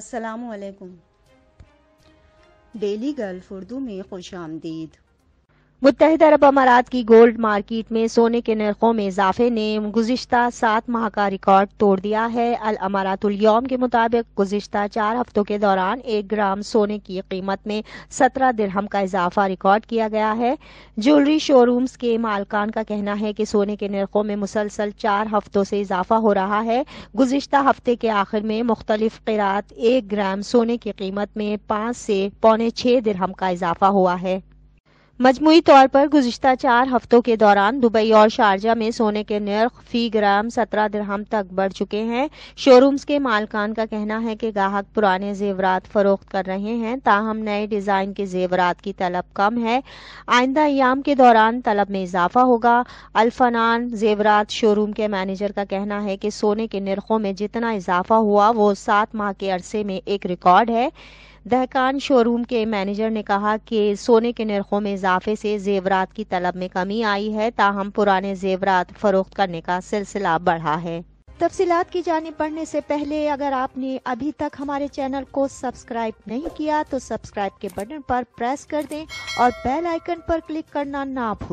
असलकुम डेली गर्ल्फ उर्दू में खुश आमदीद मुतहद अरब अमारात की गोल्ड मार्केट में सोने के नरखों में इजाफे ने गुजशत सात माह का रिकॉर्ड तोड़ दिया है अल अमारातुलयौम के मुताबिक गुजशत चार हफ्तों के दौरान एक ग्राम सोने की कीमत में सत्रह दिरहम का इजाफा रिकॉर्ड किया गया है ज्वेलरी शोरूम्स के मालकान का कहना है कि सोने के नरखों में मुसलसल चार हफ्तों से इजाफा हो रहा है गुजशत हफ्ते के आखिर में मुख्तलिफ किरात एक ग्राम सोने की कीमत में पाँच से पौने छः दिरहम का इजाफा हुआ है मजमू तौर पर गुजशत चार हफ्तों के दौरान दुबई और शारजा में सोने के नर्ख फी ग्राम सत्रह दिरहम तक बढ़ चुके हैं शोरूम्स के मालकान का कहना है कि गाहक पुराने जेवरात फरोख्त कर रहे हैं ताहम नए डिज़ाइन के जेवरात की तलब कम है आइंदा अयाम के दौरान तलब में इजाफा होगा अल्फनान जेवरात शोरूम के मैनेजर का कहना है कि सोने के नरखों में जितना इजाफा हुआ वो सात माह के अरसे में एक रिकॉर्ड है दहकान शोरूम के मैनेजर ने कहा कि सोने के नरखों में इजाफे से जेवरात की तलब में कमी आई है ताहम पुराने जेवरात फरोख्त करने का सिलसिला बढ़ा है तफसीत की जानब बढ़ने से पहले अगर आपने अभी तक हमारे चैनल को सब्सक्राइब नहीं किया तो सब्सक्राइब के बटन पर प्रेस कर दें और बेल आइकन पर क्लिक करना ना भूलें